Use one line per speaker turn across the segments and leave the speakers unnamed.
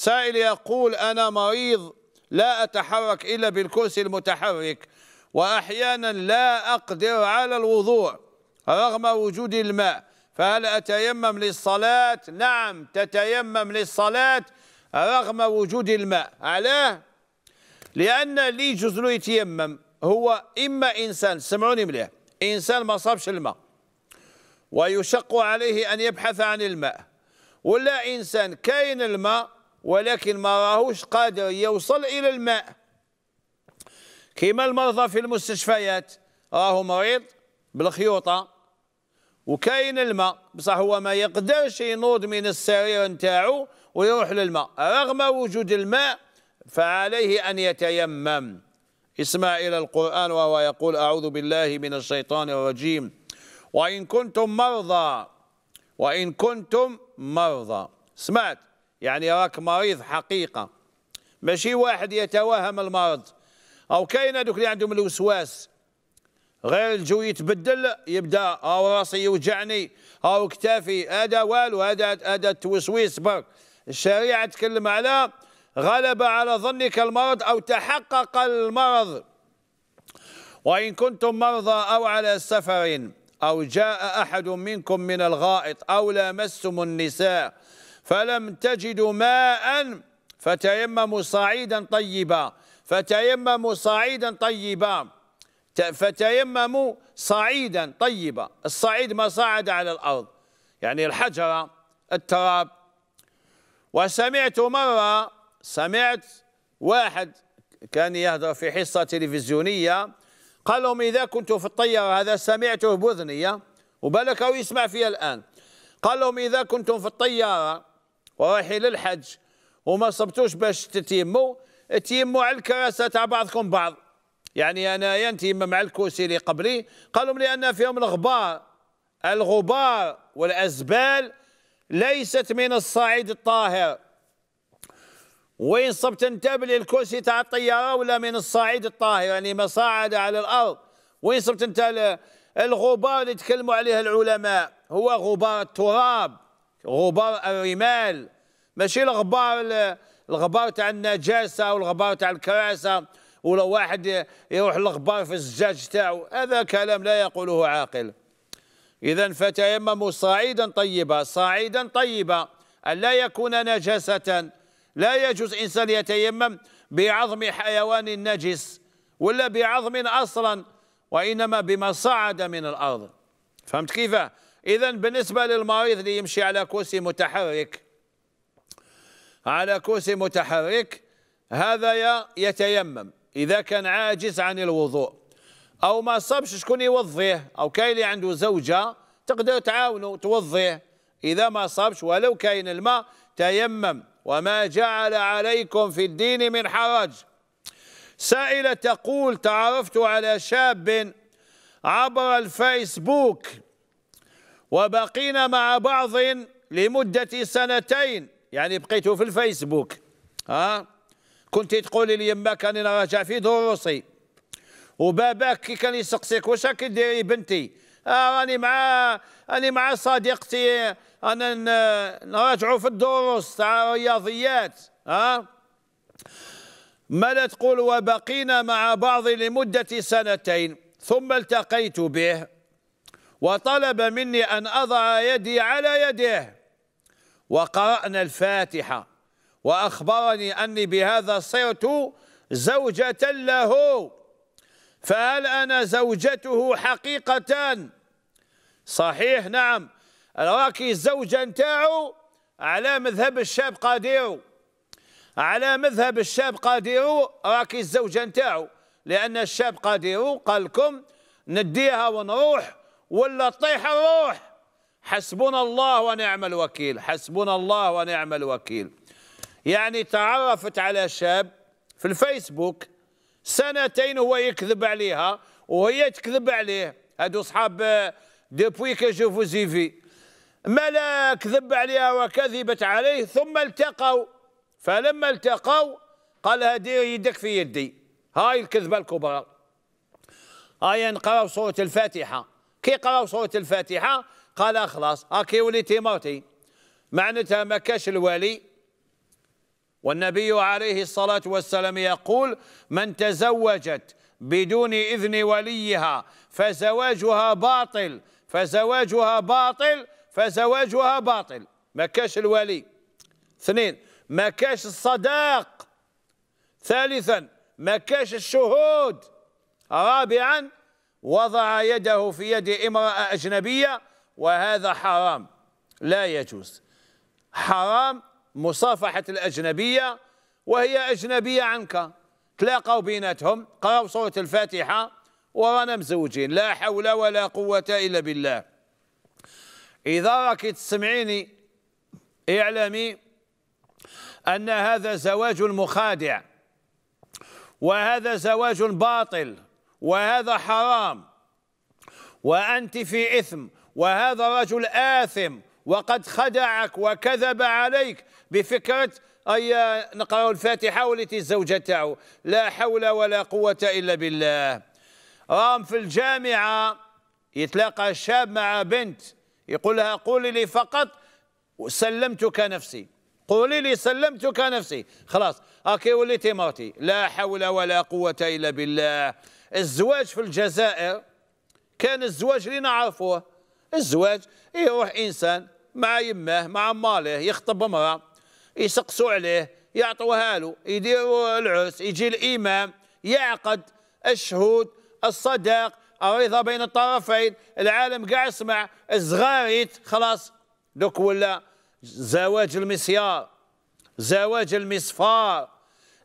سائل يقول أنا مريض لا أتحرك إلا بالكرسي المتحرك وأحيانا لا أقدر على الوضوء رغم وجود الماء فهل أتيمم للصلاة؟ نعم تتيمم للصلاة رغم وجود الماء علاه؟ لأن لي جزء يتيمم هو إما إنسان سمعوني مليح إنسان ما صابش الماء ويشق عليه أن يبحث عن الماء ولا إنسان كاين الماء ولكن ما راهوش قادر يوصل إلى الماء كما المرضى في المستشفيات راهو مريض بالخيوطة وكاين الماء بصح هو ما يقدرش ينوض من السرير نتاعو ويروح للماء رغم وجود الماء فعليه أن يتيمم اسمع إلى القرآن وهو يقول أعوذ بالله من الشيطان الرجيم وإن كنتم مرضى وإن كنتم مرضى سمعت يعني راك مريض حقيقة ماشي واحد يتوهم المرض أو كاين هذوك اللي عندهم الوسواس غير الجو يتبدل يبدا او راسي يوجعني او كتافي هذا والو هذا هذا التوسويس برك الشريعه تكلم على غلب على ظنك المرض او تحقق المرض وان كنتم مرضى او على سفر او جاء احد منكم من الغائط او لامستم النساء فلم تجدوا ماء فتيمموا صعيدا طيبا فتيمموا صعيدا طيبا فتيمموا صعيدا طيبا الصعيد ما صعد على الأرض يعني الحجرة التراب وسمعت مرة سمعت واحد كان يهدر في حصة تلفزيونية قال لهم إذا كنت في الطيارة هذا سمعته بأذنية وبالك هو يسمع فيها الآن قال لهم إذا كنتم في الطيارة ورايحين للحج وما صبتوش باش تتيموا تيموا على الكراسه تاع بعضكم بعض يعني انا نتيم مع الكرسي اللي قبلي قالوا لي ان فيهم الغبار الغبار والازبال ليست من الصعيد الطاهر وين صبت انت بلي الكرسي تاع الطياره ولا من الصعيد الطاهر يعني ما صعد على الارض وين صبت انت الغبار اللي تكلموا عليه العلماء هو غبار التراب غبار الرمال ماشي الغبار الغبار تاع النجاسه والغبار تاع الكراسه ولا واحد يروح للغبار في الزجاج تاعو هذا كلام لا يقوله عاقل اذا فتيمموا صعيدا طيبا صعيدا طيبا الا يكون نجاسه لا يجوز انسان يتيمم بعظم حيوان نجس ولا بعظم اصلا وانما بما صعد من الارض فهمت كيف إذا بالنسبة للمريض اللي يمشي على كرسي متحرك على كرسي متحرك هذا يتيمم إذا كان عاجز عن الوضوء أو ما صابش شكون يوضيه أو كاين اللي عنده زوجة تقدر تعاونه توضيه إذا ما صابش ولو كاين الماء تيمم وما جعل عليكم في الدين من حرج سائلة تقول تعرفت على شاب عبر الفيسبوك وبقينا مع بعض لمدة سنتين يعني بقيت في الفيسبوك ها كنت تقولي لي يماك راني راجع في دروسي وباباك كي كان يسقسيك واش راكي ديري بنتي آه راني مع راني مع صديقتي انا نراجعوا في الدروس تاع الرياضيات ها ماذا تقول وبقينا مع بعض لمدة سنتين ثم التقيت به وطلب مني أن أضع يدي على يده وقرأنا الفاتحة وأخبرني أني بهذا صرت زوجة له فهل أنا زوجته حقيقة صحيح نعم راكي الزوجة نتاعو على مذهب الشاب قادير على مذهب الشاب قادير راكي الزوجة نتاعو لأن الشاب قادير قال لكم نديها ونروح ولا طيح الروح حسبنا الله ونعم الوكيل حسبنا الله ونعم الوكيل يعني تعرفت على شاب في الفيسبوك سنتين هو يكذب عليها وهي تكذب عليه هادو صحاب آه، ديبوي كيشوفو زيفي ما لا كذب عليها وكذبت عليه ثم التقوا فلما التقوا قال هدي يدك في يدي هاي الكذبة الكبرى هاي نقرأ سورة الفاتحة كيقراو سوره الفاتحه قال خلاص هاكي وليتي مرتي معناتها ما كاش الولي والنبي عليه الصلاه والسلام يقول من تزوجت بدون اذن وليها فزواجها باطل فزواجها باطل فزواجها باطل ما كاش الولي اثنين ما كاش الصداق ثالثا ما كاش الشهود رابعا وضع يده في يد امرأة أجنبية وهذا حرام لا يجوز حرام مصافحة الأجنبية وهي أجنبية عنك تلاقوا بيناتهم قرأوا سورة الفاتحة ورانا مزوجين لا حول ولا قوة إلا بالله إذا ركت تسمعيني اعلمي أن هذا زواج مخادع وهذا زواج باطل وهذا حرام وأنت في إثم وهذا رجل آثم وقد خدعك وكذب عليك بفكرة أي نقرأ الفاتحة والتي الزوجة تاعو لا حول ولا قوة إلا بالله رام في الجامعة يتلاقى شاب مع بنت يقول لها قولي لي فقط سلمتك نفسي قولي لي سلمتك نفسي خلاص أكي وليتي مرتي لا حول ولا قوة إلا بالله الزواج في الجزائر كان الزواج اللي نعرفوه الزواج يروح إنسان مع يماه مع ماله يخطب امرأة يسقسوا عليه يعطوها له يديروا العرس يجي الإمام يعقد الشهود الصداق الرضا بين الطرفين العالم قاع يسمع الزغاريت خلاص دوك ولا زواج المسيار زواج المسفار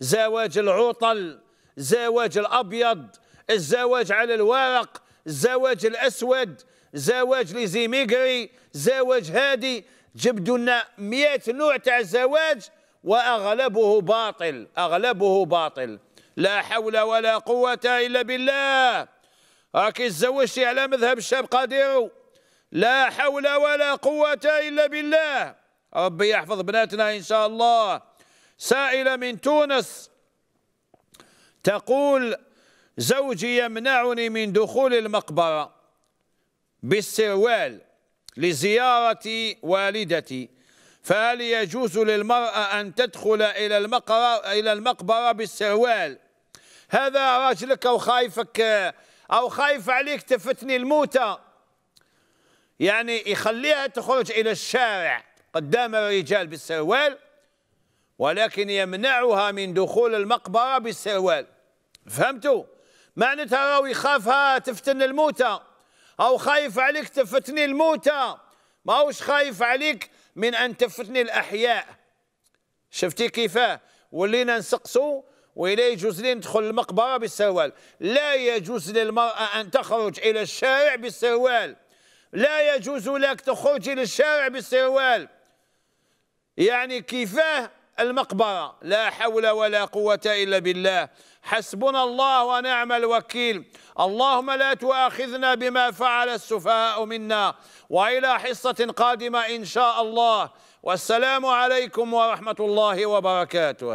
زواج العطل زواج الابيض الزواج على الورق الزواج الأسود زواج ليزيميغري زواج هادي جبدوا لنا 100 نوع تاع الزواج وأغلبه باطل أغلبه باطل لا حول ولا قوة إلا بالله راكي تزوجتي على مذهب الشاب قادر لا حول ولا قوة إلا بالله ربي يحفظ بناتنا إن شاء الله سائلة من تونس تقول زوجي يمنعني من دخول المقبرة بالسروال لزيارة والدتي فهل يجوز للمرأة أن تدخل إلى المقبرة, إلى المقبرة بالسروال هذا راجلك أو خايفك أو خايف عليك تفتني الموتى يعني يخليها تخرج إلى الشارع قدام الرجال بالسروال ولكن يمنعها من دخول المقبرة بالسروال فهمتوا؟ معناتها راهو يخاف تفتن الموتى أو خايف عليك تفتني الموتى ماهوش خايف عليك من أن تفتني الأحياء شفتي كيفاه ولينا نسقسو ولا يجوز لي ندخل المقبرة بالسروال لا يجوز للمرأة أن تخرج إلى الشارع بالسروال لا يجوز لك تخرج إلى الشارع بالسروال يعني كيفاه المقبرة لا حول ولا قوة إلا بالله حسبنا الله ونعم الوكيل اللهم لا تؤاخذنا بما فعل السفهاء منا وإلى حصة قادمة إن شاء الله والسلام عليكم ورحمة الله وبركاته